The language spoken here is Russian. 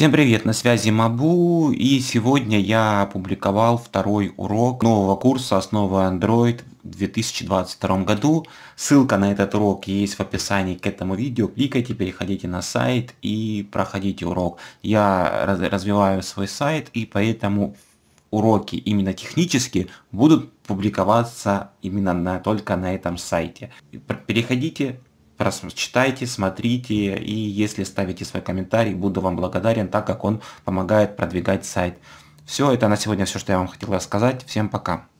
Всем привет, на связи Мабу, и сегодня я опубликовал второй урок нового курса «Основы Android» в 2022 году. Ссылка на этот урок есть в описании к этому видео. Кликайте, переходите на сайт и проходите урок. Я развиваю свой сайт, и поэтому уроки именно технические будут публиковаться именно на, только на этом сайте. Переходите, читайте, смотрите, и если ставите свой комментарий, буду вам благодарен, так как он помогает продвигать сайт. Все, это на сегодня все, что я вам хотел рассказать. Всем пока!